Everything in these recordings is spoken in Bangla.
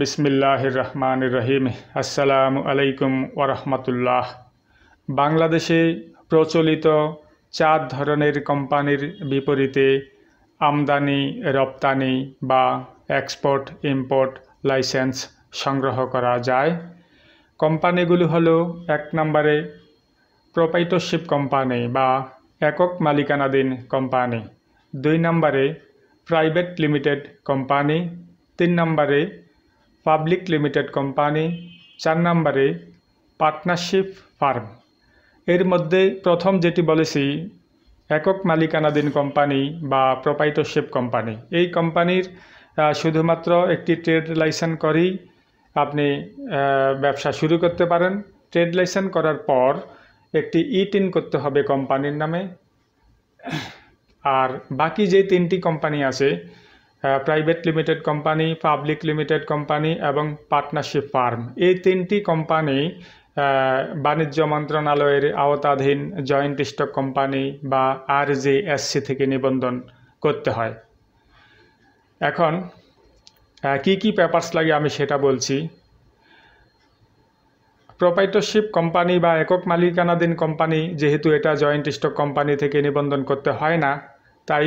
বিসমিল্লাহির রহমান রহিম আসসালামু আলাইকুম ওরহমতুল্লাহ বাংলাদেশে প্রচলিত চার ধরনের কোম্পানির বিপরীতে আমদানি রপ্তানি বা এক্সপোর্ট ইম্পোর্ট লাইসেন্স সংগ্রহ করা যায় কোম্পানিগুলি হলো এক নম্বরে প্রপাইটোশিপ কোম্পানি বা একক মালিকানাধীন কোম্পানি দুই নম্বরে প্রাইভেট লিমিটেড কোম্পানি তিন নম্বরে পাবলিক লিমিটেড কোম্পানি চার নম্বরে পার্টনারশিপ ফার্ম এর মধ্যে প্রথম যেটি বলেছি একক মালিকানাধীন কোম্পানি বা প্রপাইটরশিপ কোম্পানি এই কোম্পানির শুধুমাত্র একটি ট্রেড লাইসেন্স করেই আপনি ব্যবসা শুরু করতে পারেন ট্রেড লাইসেন্স করার পর একটি ইটিন করতে হবে কোম্পানির নামে আর বাকি যে তিনটি কোম্পানি আছে private limited company public limited company এবং পার্টনারশিপ ফার্ম এই তিনটি কোম্পানি বাণিজ্য মন্ত্রণালয়ের আওতাধীন জয়েন্ট স্টক কোম্পানি বা আর থেকে নিবন্ধন করতে হয় এখন কি কি পেপারস লাগে আমি সেটা বলছি প্রোপাইটারশিপ কোম্পানি বা একক মালিকানাধীন কোম্পানি যেহেতু এটা জয়েন্ট স্টক কোম্পানি থেকে নিবন্ধন করতে হয় না তাই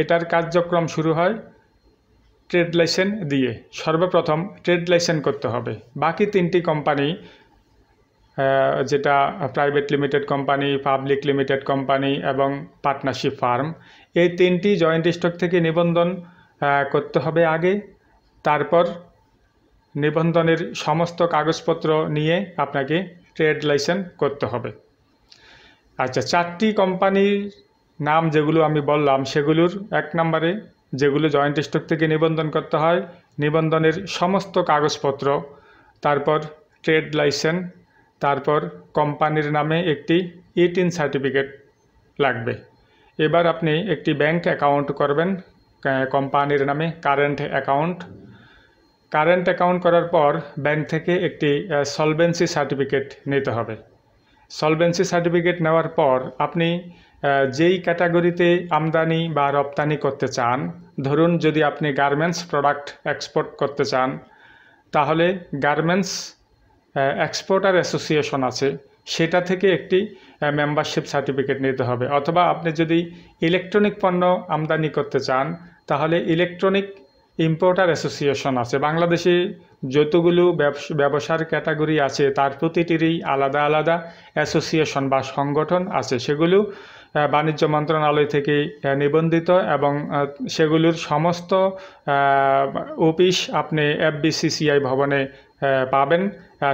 এটার কার্যক্রম শুরু হয় ট্রেড লাইসেন্স দিয়ে সর্বপ্রথম ট্রেড লাইসেন্স করতে হবে বাকি তিনটি কোম্পানি যেটা private limited company public limited company এবং পার্টনারশিপ ফার্ম এই তিনটি জয়েন্ট স্টক থেকে নিবন্ধন করতে হবে আগে তারপর নিবন্ধনের সমস্ত কাগজপত্র নিয়ে আপনাকে ট্রেড লাইসেন্স করতে হবে আচ্ছা চারটি কোম্পানির নাম যেগুলো আমি বললাম সেগুলোর এক নম্বরে যেগুলো জয়েন্ট স্টক থেকে নিবন্ধন করতে হয় নিবন্ধনের সমস্ত কাগজপত্র তারপর ট্রেড লাইসেন্স তারপর কোম্পানির নামে একটি ইটিন e সার্টিফিকেট লাগবে এবার আপনি একটি ব্যাংক অ্যাকাউন্ট করবেন কোম্পানির নামে কারেন্ট অ্যাকাউন্ট কারেন্ট অ্যাকাউন্ট করার পর ব্যাংক থেকে একটি সলভেন্সি সার্টিফিকেট নিতে হবে সলভেন্সি সার্টিফিকেট নেওয়ার পর আপনি যেই ক্যাটাগরিতে আমদানি বা রপ্তানি করতে চান ধরুন যদি আপনি গার্মেন্টস প্রোডাক্ট এক্সপোর্ট করতে চান তাহলে গার্মেন্টস এক্সপোর্টার অ্যাসোসিয়েশন আছে সেটা থেকে একটি মেম্বারশিপ সার্টিফিকেট নিতে হবে অথবা আপনি যদি ইলেকট্রনিক পণ্য আমদানি করতে চান তাহলে ইলেকট্রনিক ইম্পোর্টার অ্যাসোসিয়েশন আছে বাংলাদেশে যতগুলো ব্যবসার ক্যাটাগরি আছে তার প্রতিটিরই আলাদা আলাদা অ্যাসোসিয়েশন বা সংগঠন আছে সেগুলো বাণিজ্য মন্ত্রণালয় থেকে নিবন্ধিত এবং সেগুলোর সমস্ত অফিস আপনি এফবিসিসিআই ভবনে পাবেন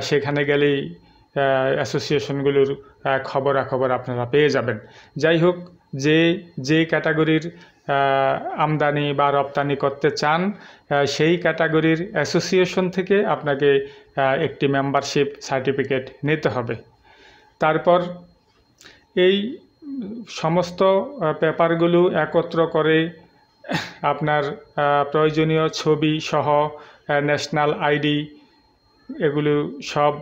সেখানে গেলেই অ্যাসোসিয়েশনগুলোর খবরাখবর আপনারা পেয়ে যাবেন যাই হোক যে যে ক্যাটাগরির আমদানি বা রপ্তানি করতে চান সেই ক্যাটাগরির অ্যাসোসিয়েশন থেকে আপনাকে একটি মেম্বারশিপ সার্টিফিকেট নিতে হবে তারপর এই সমস্ত পেপারগুলো একত্র করে আপনার প্রয়োজনীয় ছবি সহ ন্যাশনাল আইডি এগুলো সব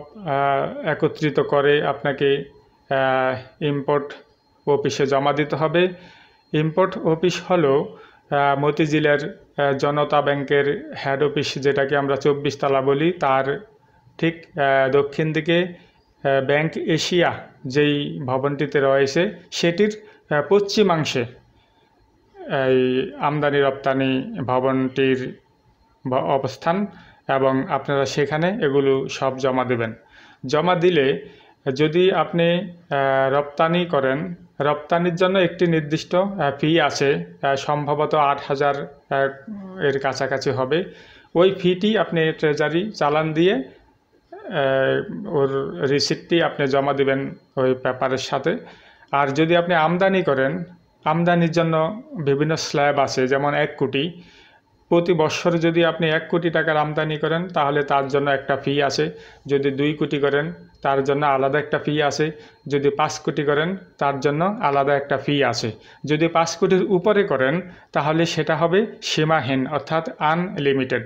একত্রিত করে আপনাকে ইম্পোর্ট অফিসে জমা দিতে হবে ইম্পোর্ট অফিস হলো মতিঝিলের জনতা ব্যাংকের হেড অফিস যেটাকে আমরা চব্বিশ তালা বলি তার ঠিক দক্ষিণ দিকে ব্যাংক এশিয়া যেই ভবনটিতে রয়েছে সেটির পশ্চিমাংশে এই আমদানি রপ্তানি ভবনটির অবস্থান এবং আপনারা সেখানে এগুলো সব জমা দেবেন জমা দিলে যদি আপনি রপ্তানি করেন রপ্তানির জন্য একটি নির্দিষ্ট ফি আছে সম্ভবত আট হাজার এর কাছাকাছি হবে ওই ফিটি আপনি ট্রেজারি চালান দিয়ে ওর রিসিপ্টটি আপনি জমা দেবেন ওই পেপারের সাথে আর যদি আপনি আমদানি করেন আমদানির জন্য বিভিন্ন স্ল্যাব আছে যেমন এক কোটি প্রতি বছর যদি আপনি এক কোটি টাকার আমদানি করেন তাহলে তার জন্য একটা ফি আছে যদি দুই কোটি করেন তার জন্য আলাদা একটা ফি আছে যদি পাঁচ কোটি করেন তার জন্য আলাদা একটা ফি আছে যদি পাঁচ কোটির উপরে করেন তাহলে সেটা হবে সীমাহীন অর্থাৎ আনলিমিটেড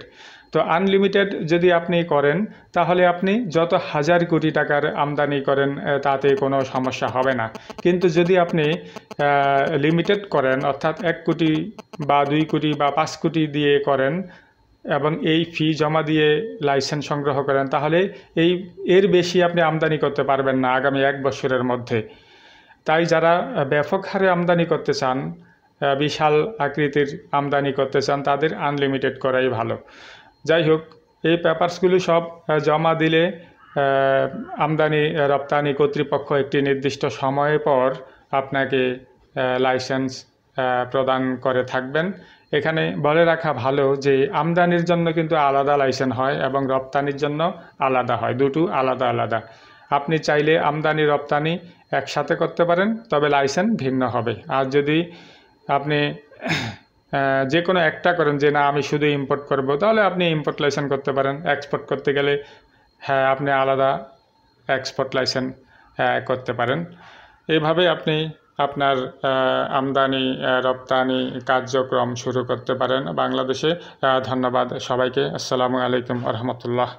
তো আনলিমিটেড যদি আপনি করেন তাহলে আপনি যত হাজার কোটি টাকার আমদানি করেন তাতে কোনো সমস্যা হবে না কিন্তু যদি আপনি লিমিটেড করেন অর্থাৎ এক কোটি বা দুই কোটি বা পাঁচ কোটি দিয়ে করেন এবং এই ফি জমা দিয়ে লাইসেন্স সংগ্রহ করেন তাহলে এই এর বেশি আপনি আমদানি করতে পারবেন না আগামী এক বছরের মধ্যে তাই যারা ব্যাপক হারে আমদানি করতে চান বিশাল আকৃতির আমদানি করতে চান তাদের আনলিমিটেড করাই ভালো যাই হোক এই পেপার্সগুলি সব জমা দিলে আমদানি রপ্তানি কর্তৃপক্ষ একটি নির্দিষ্ট সময়ের পর আপনাকে লাইসেন্স প্রদান করে থাকবেন এখানে বলে রাখা ভালো যে আমদানির জন্য কিন্তু আলাদা লাইসেন্স হয় এবং রপ্তানির জন্য আলাদা হয় দুটো আলাদা আলাদা আপনি চাইলে আমদানি রপ্তানি একসাথে করতে পারেন তবে লাইসেন্স ভিন্ন হবে আর যদি আপনি যে কোনো একটা করেন যে না আমি শুধু ইম্পোর্ট করব তাহলে আপনি ইম্পোর্ট লাইসেন্স করতে পারেন এক্সপোর্ট করতে গেলে হ্যাঁ আপনি আলাদা এক্সপোর্ট লাইসেন্স করতে পারেন এইভাবে আপনি আপনার আমদানি রপ্তানি কার্যক্রম শুরু করতে পারেন বাংলাদেশে ধন্যবাদ সবাইকে আসসালামু আলাইকুম রহমতুল্লাহ